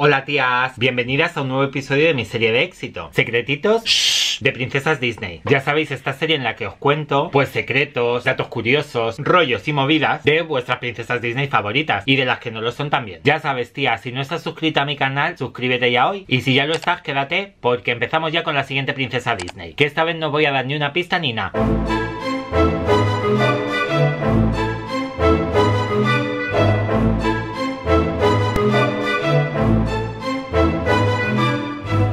Hola tías, bienvenidas a un nuevo episodio de mi serie de éxito, Secretitos de Princesas Disney. Ya sabéis, esta serie en la que os cuento, pues secretos, datos curiosos, rollos y movidas de vuestras princesas Disney favoritas y de las que no lo son también. Ya sabes tías, si no estás suscrita a mi canal, suscríbete ya hoy y si ya lo estás, quédate porque empezamos ya con la siguiente princesa Disney, que esta vez no voy a dar ni una pista ni nada.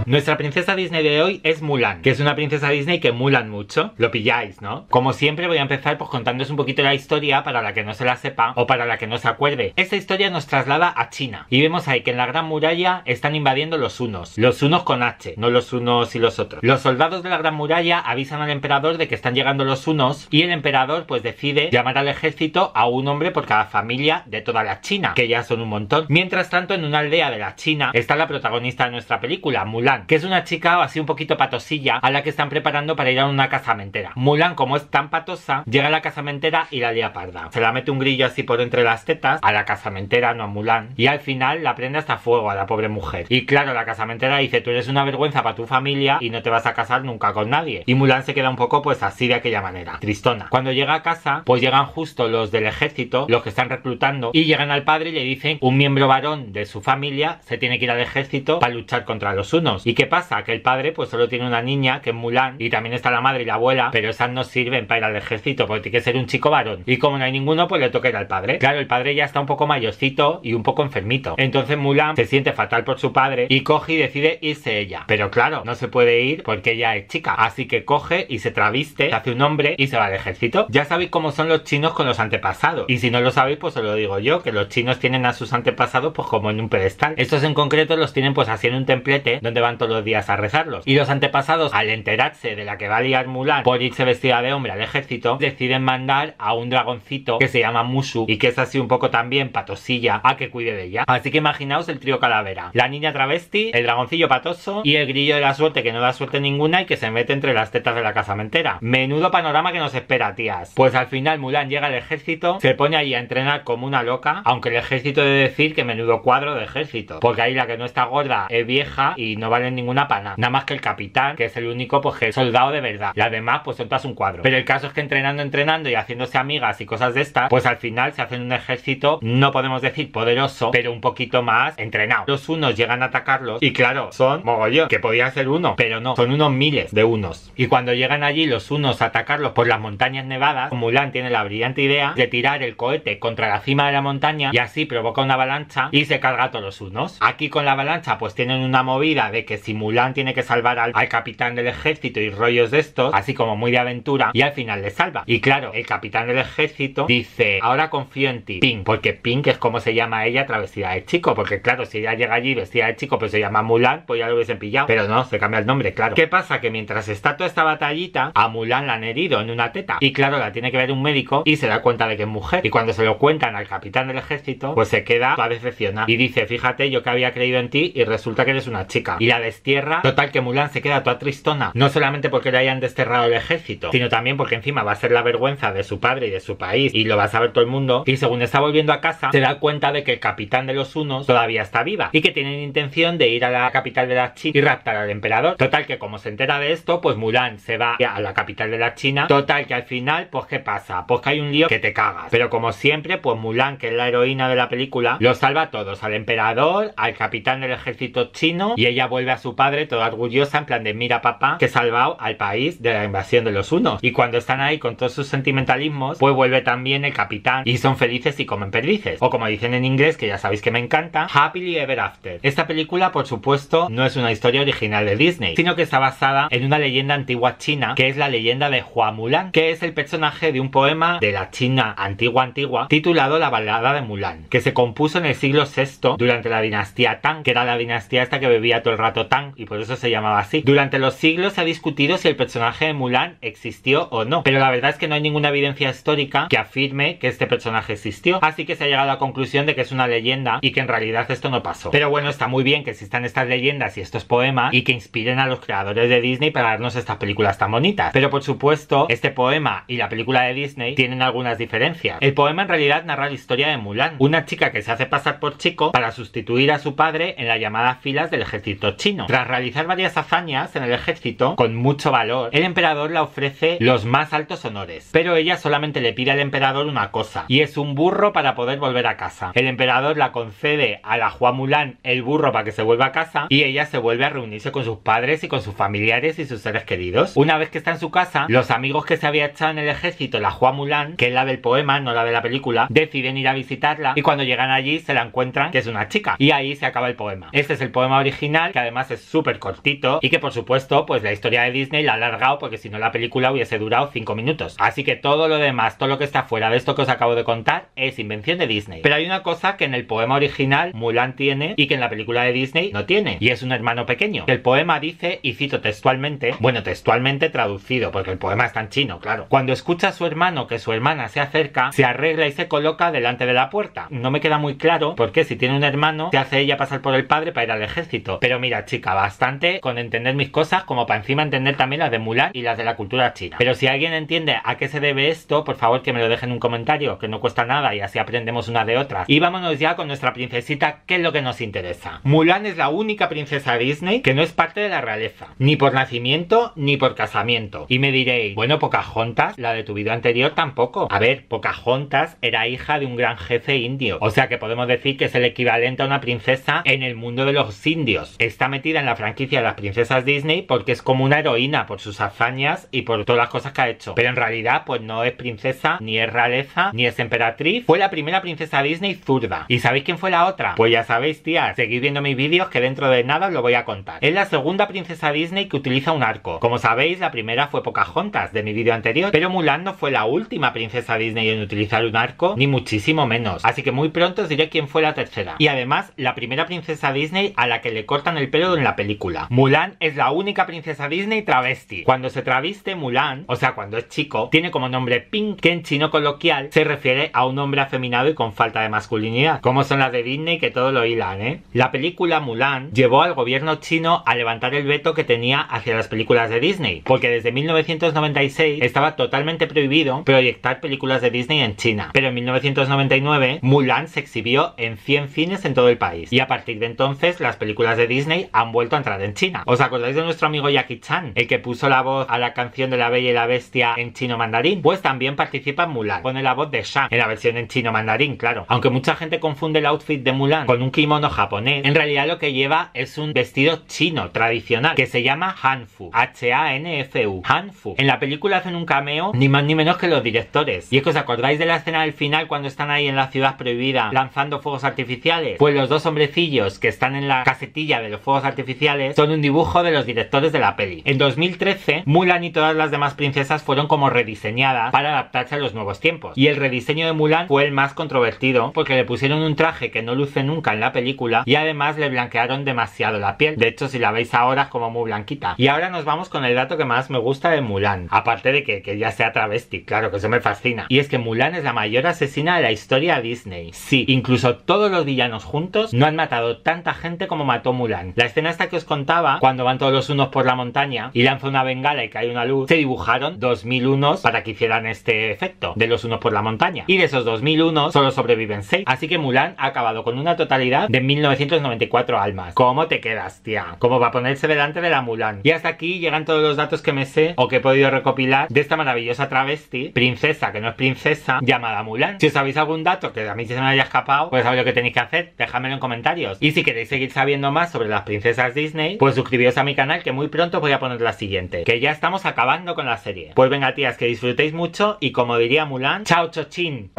Nuestra princesa Disney de hoy es Mulan, que es una princesa Disney que mulan mucho. Lo pilláis, ¿no? Como siempre voy a empezar pues contándoos un poquito la historia para la que no se la sepa o para la que no se acuerde. Esta historia nos traslada a China y vemos ahí que en la Gran Muralla están invadiendo los unos. Los unos con H, no los unos y los otros. Los soldados de la Gran Muralla avisan al emperador de que están llegando los unos. y el emperador pues decide llamar al ejército a un hombre por cada familia de toda la China, que ya son un montón. Mientras tanto en una aldea de la China está la protagonista de nuestra película, Mulan, que es una chica así un poquito patosilla a la que están preparando para ir a una casamentera. Mulan, como es tan patosa, llega a la casamentera y la lía parda. Se la mete un grillo así por entre las tetas a la casamentera, no a Mulan, y al final la prende hasta fuego a la pobre mujer. Y claro, la casamentera dice, tú eres una vergüenza para tu familia y no te vas a casar nunca con nadie. Y Mulan se queda un poco pues así de aquella manera, tristona. Cuando llega a casa, pues llegan justo los del ejército, los que están reclutando, y llegan al padre y le dicen, un miembro varón de su familia se tiene que ir al ejército para luchar contra los unos. ¿Y qué pasa? Que el padre pues solo tiene una niña, que es Mulan, y también está la madre y la abuela, pero esas no sirven para ir al ejército, porque tiene que ser un chico varón. Y como no hay ninguno, pues le toca ir al padre. Claro, el padre ya está un poco mayorcito y un poco enfermito. Entonces Mulan se siente fatal por su padre y coge y decide irse ella. Pero claro, no se puede ir porque ella es chica. Así que coge y se traviste, se hace un hombre y se va al ejército. Ya sabéis cómo son los chinos con los antepasados. Y si no lo sabéis, pues os lo digo yo, que los chinos tienen a sus antepasados pues como en un pedestal. Estos en concreto los tienen pues así en un templete donde van todos los días a rezarlos. Y los antepasados, al enterarse de la que va a liar Mulan por irse vestida de hombre al ejército, deciden mandar a un dragoncito que se llama Musu y que es así un poco también patosilla a que cuide de ella. Así que imaginaos el trío calavera. La niña travesti, el dragoncillo patoso y el grillo de la suerte que no da suerte ninguna y que se mete entre las tetas de la casamentera. Menudo panorama que nos espera, tías. Pues al final Mulan llega al ejército, se pone ahí a entrenar como una loca, aunque el ejército debe decir que menudo cuadro de ejército, porque ahí la que no está gorda es vieja y no vale ninguna pana. Nada más que el capitán, que es el único pues que es soldado de verdad. y además pues son todas un cuadro. Pero el caso es que entrenando, entrenando y haciéndose amigas y cosas de estas, pues al final se hacen un ejército, no podemos decir poderoso, pero un poquito más entrenado. Los unos llegan a atacarlos y claro, son mogollón, que podía ser uno, pero no, son unos miles de unos. Y cuando llegan allí los unos a atacarlos por las montañas nevadas, Mulan tiene la brillante idea de tirar el cohete contra la cima de la montaña y así provoca una avalancha y se carga a todos los unos. Aquí con la avalancha pues tienen una movida de que si Mulan tiene que salvar al, capitán del ejército y rollos de estos, así como muy de aventura, y al final le salva. Y claro, el capitán del ejército dice, ahora confío en ti, Pink, porque Pink es como se llama ella travestida de chico, porque claro, si ella llega allí vestida de chico, pues se llama Mulan, pues ya lo hubiesen pillado. Pero no, se cambia el nombre, claro. ¿Qué pasa? Que mientras está toda esta batallita, a Mulan la han herido en una teta. Y claro, la tiene que ver un médico y se da cuenta de que es mujer. Y cuando se lo cuentan al capitán del ejército, pues se queda toda decepcionada. Y dice, fíjate, yo que había creído en ti y resulta que eres una chica. Y la destierra. Total que Mulan se queda toda tristona. No solamente porque le hayan desterrado el ejército, sino también porque encima va a ser la vergüenza de su padre y de su país. Y lo va a saber todo el mundo. Y según está volviendo a casa, se da cuenta de que el capitán de los unos todavía está viva. Y que tienen intención de ir a la capital de la China y raptar al emperador. Total que como se entera de esto, pues Mulan se va a la capital de la China. Total que al final, pues ¿qué pasa? Pues que hay un lío que te cagas. Pero como siempre, pues Mulan, que es la heroína de la película, lo salva a todos. Al emperador, al capitán del ejército chino. Y ella vuelve a su padre toda orgullosa en plan de mira papá que ha salvado al país de la invasión de los unos Y cuando están ahí con todos sus sentimentalismos, pues vuelve también el capitán y son felices y comen perdices. O como dicen en inglés, que ya sabéis que me encanta, Happily Ever After. Esta película, por supuesto, no es una historia original de Disney, sino que está basada en una leyenda antigua china, que es la leyenda de Hua Mulan, que es el personaje de un poema de la China antigua antigua titulado La balada de Mulan, que se compuso en el siglo VI durante la dinastía Tang, que era la dinastía esta que bebía todo el rato y por eso se llamaba así. Durante los siglos se ha discutido si el personaje de Mulan existió o no, pero la verdad es que no hay ninguna evidencia histórica que afirme que este personaje existió, así que se ha llegado a la conclusión de que es una leyenda y que en realidad esto no pasó. Pero bueno, está muy bien que existan estas leyendas y estos poemas y que inspiren a los creadores de Disney para darnos estas películas tan bonitas. Pero por supuesto, este poema y la película de Disney tienen algunas diferencias. El poema en realidad narra la historia de Mulan, una chica que se hace pasar por chico para sustituir a su padre en la llamada filas del ejército chino. Tras realizar varias hazañas en el ejército, con mucho valor, el emperador la ofrece los más altos honores. Pero ella solamente le pide al emperador una cosa, y es un burro para poder volver a casa. El emperador la concede a la Juan Mulan el burro para que se vuelva a casa, y ella se vuelve a reunirse con sus padres y con sus familiares y sus seres queridos. Una vez que está en su casa, los amigos que se había echado en el ejército, la Juan Mulan que es la del poema, no la de la película, deciden ir a visitarla, y cuando llegan allí se la encuentran que es una chica. Y ahí se acaba el poema. Este es el poema original, que además es súper cortito y que por supuesto pues la historia de Disney la ha alargado porque si no la película hubiese durado 5 minutos. Así que todo lo demás, todo lo que está fuera de esto que os acabo de contar es invención de Disney. Pero hay una cosa que en el poema original Mulan tiene y que en la película de Disney no tiene y es un hermano pequeño. El poema dice, y cito textualmente, bueno textualmente traducido porque el poema es tan chino, claro. Cuando escucha a su hermano que su hermana se acerca, se arregla y se coloca delante de la puerta. No me queda muy claro porque si tiene un hermano, se hace ella pasar por el padre para ir al ejército. Pero mira, chica bastante con entender mis cosas como para encima entender también las de Mulan y las de la cultura china. Pero si alguien entiende a qué se debe esto, por favor que me lo dejen en un comentario, que no cuesta nada y así aprendemos una de otras. Y vámonos ya con nuestra princesita, que es lo que nos interesa. Mulan es la única princesa Disney que no es parte de la realeza, ni por nacimiento ni por casamiento. Y me diréis, bueno, Pocahontas, la de tu video anterior tampoco. A ver, Pocahontas era hija de un gran jefe indio, o sea que podemos decir que es el equivalente a una princesa en el mundo de los indios. Esta metida en la franquicia de las princesas Disney porque es como una heroína por sus hazañas y por todas las cosas que ha hecho. Pero en realidad, pues no es princesa, ni es realeza, ni es emperatriz. Fue la primera princesa Disney zurda. ¿Y sabéis quién fue la otra? Pues ya sabéis, tías, seguid viendo mis vídeos que dentro de nada os lo voy a contar. Es la segunda princesa Disney que utiliza un arco. Como sabéis, la primera fue Pocahontas de mi vídeo anterior, pero Mulan no fue la última princesa Disney en utilizar un arco, ni muchísimo menos. Así que muy pronto os diré quién fue la tercera. Y además, la primera princesa Disney a la que le cortan el pelo en la película. Mulan es la única princesa Disney travesti. Cuando se traviste Mulan, o sea, cuando es chico, tiene como nombre Pink, que en chino coloquial se refiere a un hombre afeminado y con falta de masculinidad. Como son las de Disney que todo lo hilan, ¿eh? La película Mulan llevó al gobierno chino a levantar el veto que tenía hacia las películas de Disney, porque desde 1996 estaba totalmente prohibido proyectar películas de Disney en China. Pero en 1999 Mulan se exhibió en 100 cines en todo el país. Y a partir de entonces las películas de Disney han vuelto a entrar en China. ¿Os acordáis de nuestro amigo Jackie Chan? El que puso la voz a la canción de La Bella y la Bestia en chino mandarín. Pues también participa en Mulan. Pone la voz de Shang en la versión en chino mandarín, claro. Aunque mucha gente confunde el outfit de Mulan con un kimono japonés, en realidad lo que lleva es un vestido chino tradicional que se llama Hanfu. H-A-N-F-U. Hanfu. En la película hacen un cameo ni más ni menos que los directores. Y es que os acordáis de la escena del final cuando están ahí en la ciudad prohibida lanzando fuegos artificiales. Pues los dos hombrecillos que están en la casetilla de los fuegos artificiales son un dibujo de los directores de la peli. En 2013, Mulan y todas las demás princesas fueron como rediseñadas para adaptarse a los nuevos tiempos. Y el rediseño de Mulan fue el más controvertido porque le pusieron un traje que no luce nunca en la película y además le blanquearon demasiado la piel. De hecho, si la veis ahora es como muy blanquita. Y ahora nos vamos con el dato que más me gusta de Mulan. Aparte de que, ya sea travesti, claro que eso me fascina. Y es que Mulan es la mayor asesina de la historia de Disney. Sí, incluso todos los villanos juntos no han matado tanta gente como mató Mulan escena esta que os contaba, cuando van todos los unos por la montaña y lanza una bengala y cae una luz, se dibujaron 2000 unos para que hicieran este efecto de los unos por la montaña. Y de esos 2000 unos solo sobreviven 6. Así que Mulan ha acabado con una totalidad de 1994 almas. ¿Cómo te quedas, tía? ¿Cómo va a ponerse delante de la Mulan? Y hasta aquí llegan todos los datos que me sé o que he podido recopilar de esta maravillosa travesti, princesa que no es princesa, llamada Mulan. Si os sabéis algún dato que a mí se me haya escapado, pues sabéis lo que tenéis que hacer, dejadmelo en comentarios. Y si queréis seguir sabiendo más sobre las princesas princesas Disney, pues suscribíos a mi canal que muy pronto voy a poner la siguiente, que ya estamos acabando con la serie. Pues venga tías, que disfrutéis mucho y como diría Mulan, ¡chao chochín!